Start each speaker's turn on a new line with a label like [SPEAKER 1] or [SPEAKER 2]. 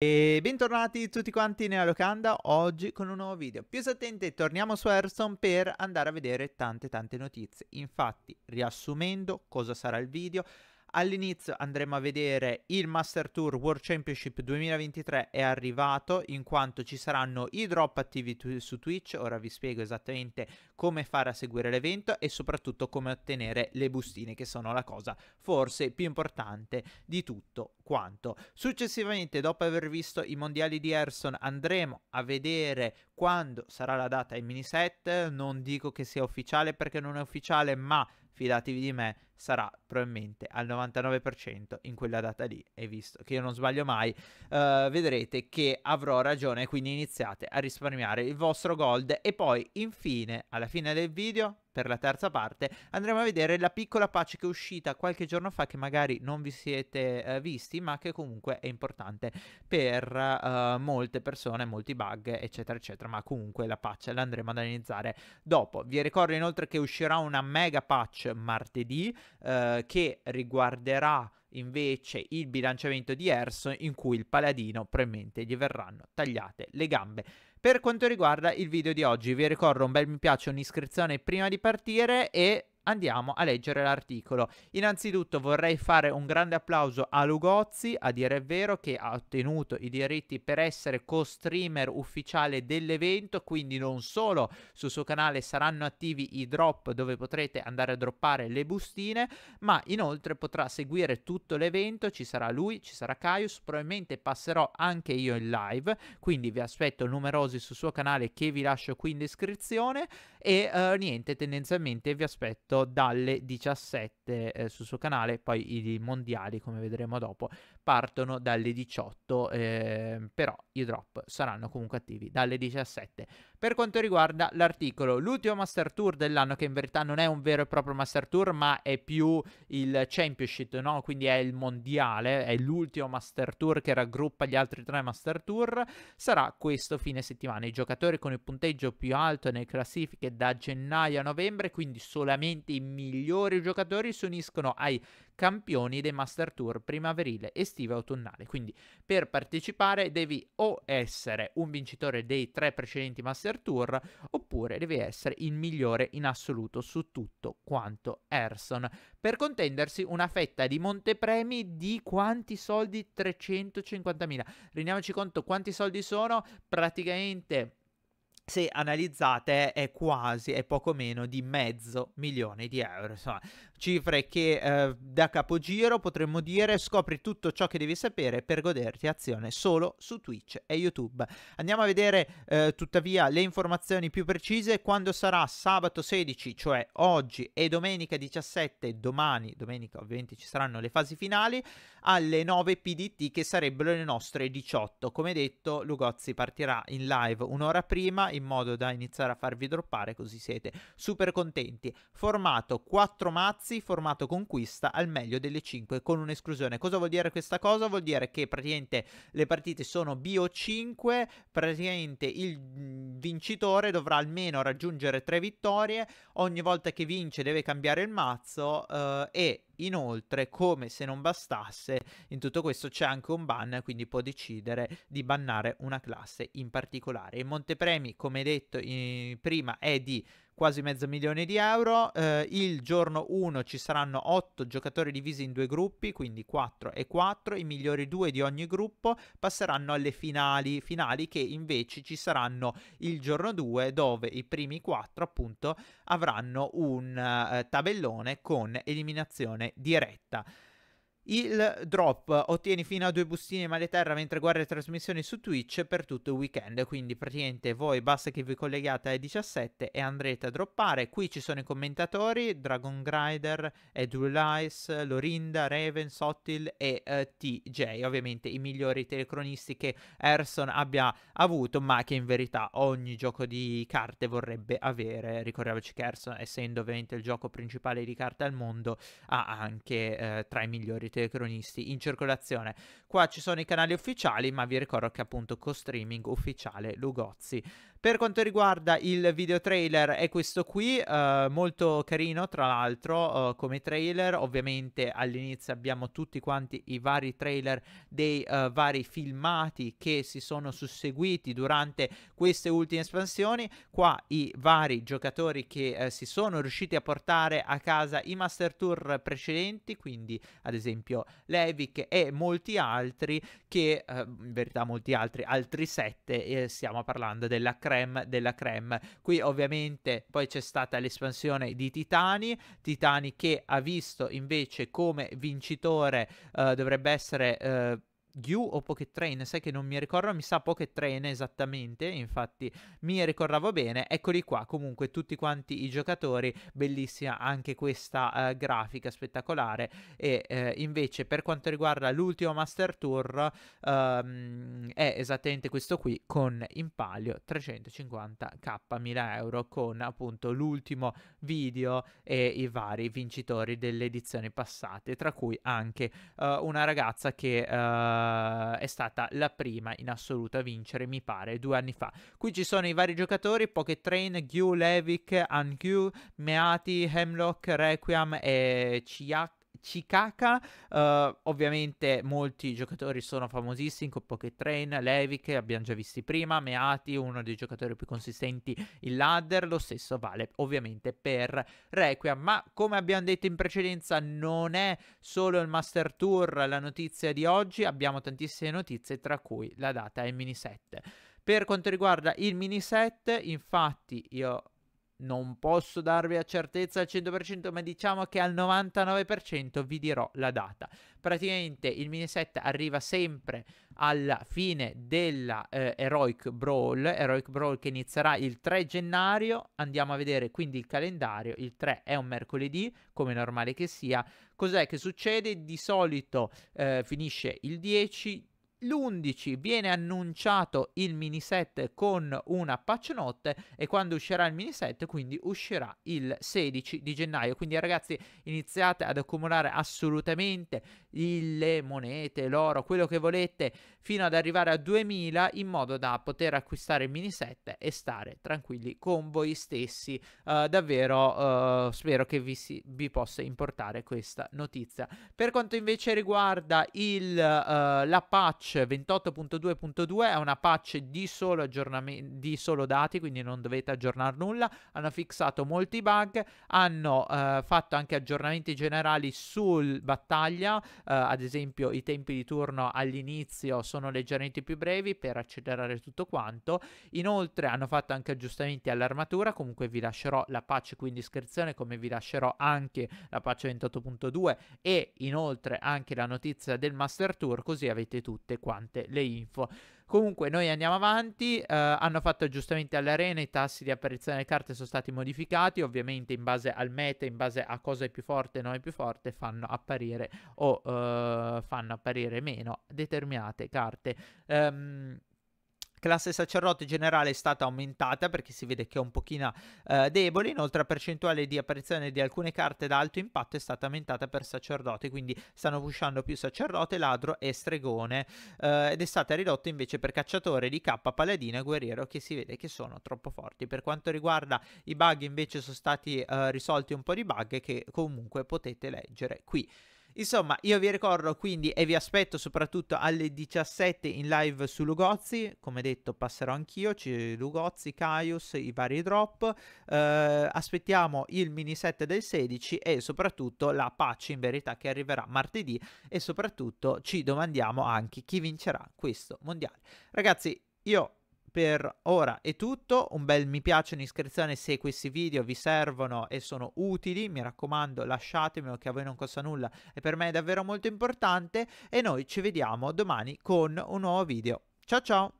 [SPEAKER 1] E bentornati tutti quanti nella locanda oggi con un nuovo video. Più attenti torniamo su Airstone per andare a vedere tante tante notizie. Infatti, riassumendo cosa sarà il video, All'inizio andremo a vedere il Master Tour World Championship 2023 è arrivato in quanto ci saranno i drop attivi tu- su Twitch, ora vi spiego esattamente come fare a seguire l'evento e soprattutto come ottenere le bustine che sono la cosa forse più importante di tutto quanto. Successivamente dopo aver visto i mondiali di Erson andremo a vedere quando sarà la data in mini set, non dico che sia ufficiale perché non è ufficiale ma fidatevi di me, sarà probabilmente al 99% in quella data lì. E visto che io non sbaglio mai, uh, vedrete che avrò ragione, quindi iniziate a risparmiare il vostro gold. E poi, infine, alla fine del video, per la terza parte andremo a vedere la piccola patch che è uscita qualche giorno fa che magari non vi siete eh, visti ma che comunque è importante per eh, molte persone, molti bug eccetera eccetera ma comunque la patch l'andremo ad analizzare dopo. Vi ricordo inoltre che uscirà una mega patch martedì eh, che riguarderà invece il bilanciamento di Erso in cui il paladino probabilmente gli verranno tagliate le gambe. Per quanto riguarda il video di oggi, vi ricordo un bel mi piace, un'iscrizione prima di partire e andiamo a leggere l'articolo. Innanzitutto vorrei fare un grande applauso a Lugozzi, a dire il vero, che ha ottenuto i diritti per essere co-streamer ufficiale dell'evento, quindi non solo sul suo canale saranno attivi i drop dove potrete andare a droppare le bustine, ma inoltre potrà seguire tutto l'evento, ci sarà lui, ci sarà Caius, probabilmente passerò anche io in live, quindi vi aspetto numerosi sul suo canale che vi lascio qui in descrizione e eh, niente, tendenzialmente vi aspetto dalle 17 eh, sul suo canale, poi i mondiali come vedremo dopo, partono dalle 18, eh, però i drop saranno comunque attivi dalle 17. Per quanto riguarda l'articolo, l'ultimo Master Tour dell'anno, che in verità non è un vero e proprio Master Tour, ma è più il Championship, no? quindi è il mondiale, è l'ultimo Master Tour che raggruppa gli altri tre Master Tour, sarà questo fine settimana. I giocatori con il punteggio più alto nelle classifiche da gennaio a novembre, quindi solamente i migliori giocatori si uniscono ai campioni dei Master Tour primaverile, estiva e autunnale. Quindi per partecipare devi o essere un vincitore dei tre precedenti Master Tour oppure devi essere il migliore in assoluto su tutto quanto Erson per contendersi una fetta di montepremi di quanti soldi? 350.000. Rendiamoci conto quanti soldi sono praticamente se analizzate è quasi, è poco meno di mezzo milione di euro, insomma cifre che eh, da capogiro potremmo dire scopri tutto ciò che devi sapere per goderti azione solo su Twitch e YouTube. Andiamo a vedere eh, tuttavia le informazioni più precise quando sarà sabato 16, cioè oggi e domenica 17, domani, domenica ovviamente ci saranno le fasi finali, alle 9 PDT che sarebbero le nostre 18. Come detto Lugozzi partirà in live un'ora prima, in modo da iniziare a farvi droppare così siete super contenti. Formato 4 mazzi, formato conquista al meglio delle 5 con un'esclusione. Cosa vuol dire questa cosa? Vuol dire che praticamente le partite sono bio 5, praticamente il vincitore dovrà almeno raggiungere 3 vittorie, ogni volta che vince deve cambiare il mazzo eh, e Inoltre, come se non bastasse, in tutto questo c'è anche un ban, quindi può decidere di bannare una classe in particolare. Il montepremi, come detto in... prima, è di quasi mezzo milione di euro. Eh, il giorno 1 ci saranno 8 giocatori divisi in due gruppi, quindi 4 e 4. I migliori due di ogni gruppo passeranno alle finali, finali che invece ci saranno il giorno 2 dove i primi 4 appunto avranno un eh, tabellone con eliminazione diretta il drop ottieni fino a due bustine male terra mentre guardi le trasmissioni su Twitch per tutto il weekend. Quindi praticamente voi basta che vi collegate alle 17 e andrete a droppare. Qui ci sono i commentatori: Dragon Grider, Edwin Lorinda, Raven, Sottil e eh, TJ. Ovviamente i migliori telecronisti che Erson abbia avuto, ma che in verità ogni gioco di carte vorrebbe avere. Ricordiamoci che Erson, essendo ovviamente il gioco principale di carte al mondo, ha anche eh, tra i migliori telecronisti telecronisti in circolazione. Qua ci sono i canali ufficiali, ma vi ricordo che appunto co streaming ufficiale Lugozzi. Per quanto riguarda il video trailer è questo qui, eh, molto carino tra l'altro eh, come trailer, ovviamente all'inizio abbiamo tutti quanti i vari trailer dei eh, vari filmati che si sono susseguiti durante queste ultime espansioni, qua i vari giocatori che eh, si sono riusciti a portare a casa i Master Tour precedenti, quindi ad esempio Levic e molti altri che eh, in verità molti altri, altri sette, stiamo parlando della creme della creme. Qui ovviamente poi c'è stata l'espansione di Titani, Titani che ha visto invece come vincitore eh, dovrebbe essere... Eh, Gyu o Pocket Train, sai che non mi ricordo, mi sa Pocket Train esattamente, infatti mi ricordavo bene, eccoli qua comunque tutti quanti i giocatori, bellissima anche questa eh, grafica spettacolare e eh, invece per quanto riguarda l'ultimo Master Tour ehm, è esattamente questo qui con in palio 350k 1000 euro con appunto l'ultimo video e i vari vincitori delle edizioni passate, tra cui anche eh, una ragazza che eh, eh, è stata la prima in assoluto a vincere, mi pare, due anni fa. Qui ci sono i vari giocatori, Pocket Gyu, Levik, Angyu, Meati, Hemlock, Requiem e Chiak. Chikaka. Uh, eh, ovviamente molti giocatori sono famosissimi con Pocket Train, Levi che abbiamo già visti prima, Meati, uno dei giocatori più consistenti in ladder, lo stesso vale ovviamente per Requiem, ma come abbiamo detto in precedenza non è solo il Master Tour la notizia di oggi, abbiamo tantissime notizie tra cui la data e il mini set. Per quanto riguarda il mini set, infatti io non posso darvi la certezza al 100%, ma diciamo che al 99% vi dirò la data. Praticamente il mini set arriva sempre alla fine della eh, Heroic Brawl, Heroic Brawl che inizierà il 3 gennaio, andiamo a vedere quindi il calendario, il 3 è un mercoledì, come normale che sia. Cos'è che succede? Di solito eh, finisce il 10, l'11 viene annunciato il mini set con una patch note e quando uscirà il mini set quindi uscirà il 16 di gennaio. Quindi ragazzi iniziate ad accumulare assolutamente le monete, l'oro, quello che volete fino ad arrivare a 2000 in modo da poter acquistare il mini set e stare tranquilli con voi stessi. Uh, davvero uh, spero che vi, si, vi, possa importare questa notizia. Per quanto invece riguarda il, uh, la patch 28.2.2 è una patch di solo, di solo dati, quindi non dovete aggiornare nulla. Hanno fissato molti bug, hanno fatto anche aggiornamenti generali sul battaglia, ad esempio i tempi di turno all'inizio sono sono leggermente più brevi per accelerare tutto quanto. Inoltre hanno fatto anche aggiustamenti all'armatura, comunque vi lascerò la patch qui in descrizione come vi lascerò anche la patch 28.2 e inoltre anche la notizia del Master Tour così avete tutte quante le info. Comunque noi andiamo avanti, eh, hanno fatto aggiustamenti all'arena, i tassi di apparizione delle carte sono stati modificati, ovviamente in base al meta, in base a cosa è più forte e non è più forte, fanno apparire o eh, fanno apparire meno determinate carte. Um, Classe sacerdote generale è stata aumentata perché si vede che è un pochino eh, debole, inoltre la percentuale di apparizione di alcune carte da alto impatto è stata aumentata per sacerdote, quindi stanno pushando più sacerdote, ladro e stregone eh, ed è stata ridotta invece per cacciatore di K, paladino e guerriero che si vede che sono troppo forti. Per quanto riguarda i bug invece sono stati eh, risolti un po' di bug che comunque potete leggere qui. Insomma, io vi ricordo quindi e vi aspetto soprattutto alle 17 in live su Lugozzi. Come detto, passerò anch'io. Ci, Lugozzi, Caius, i vari drop. Eh, aspettiamo il mini set del 16 e soprattutto la patch in verità che arriverà martedì. E soprattutto ci domandiamo anche chi vincerà questo mondiale. Ragazzi, io per ora è tutto, un bel mi piace, un'iscrizione se questi video vi servono e sono utili, mi raccomando lasciatemelo che a voi non costa nulla e per me è davvero molto importante e noi ci vediamo domani con un nuovo video. Ciao ciao!